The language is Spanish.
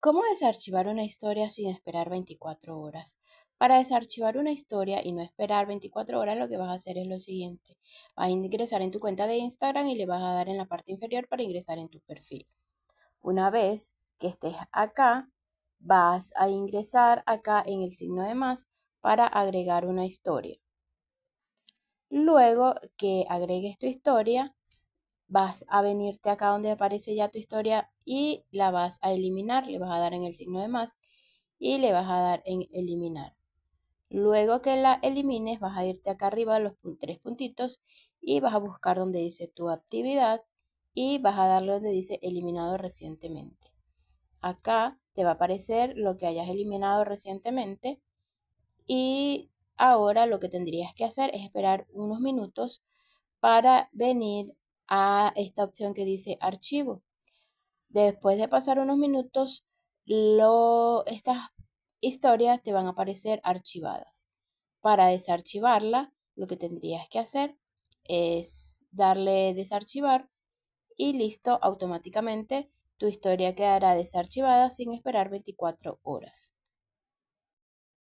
¿Cómo desarchivar una historia sin esperar 24 horas? Para desarchivar una historia y no esperar 24 horas, lo que vas a hacer es lo siguiente. Vas a ingresar en tu cuenta de Instagram y le vas a dar en la parte inferior para ingresar en tu perfil. Una vez que estés acá, vas a ingresar acá en el signo de más para agregar una historia. Luego que agregues tu historia, vas a venirte acá donde aparece ya tu historia y la vas a eliminar, le vas a dar en el signo de más y le vas a dar en eliminar. Luego que la elimines vas a irte acá arriba los tres puntitos y vas a buscar donde dice tu actividad y vas a darle donde dice eliminado recientemente. Acá te va a aparecer lo que hayas eliminado recientemente y ahora lo que tendrías que hacer es esperar unos minutos para venir a esta opción que dice archivo. Después de pasar unos minutos, estas historias te van a aparecer archivadas. Para desarchivarla, lo que tendrías que hacer es darle desarchivar y listo, automáticamente tu historia quedará desarchivada sin esperar 24 horas.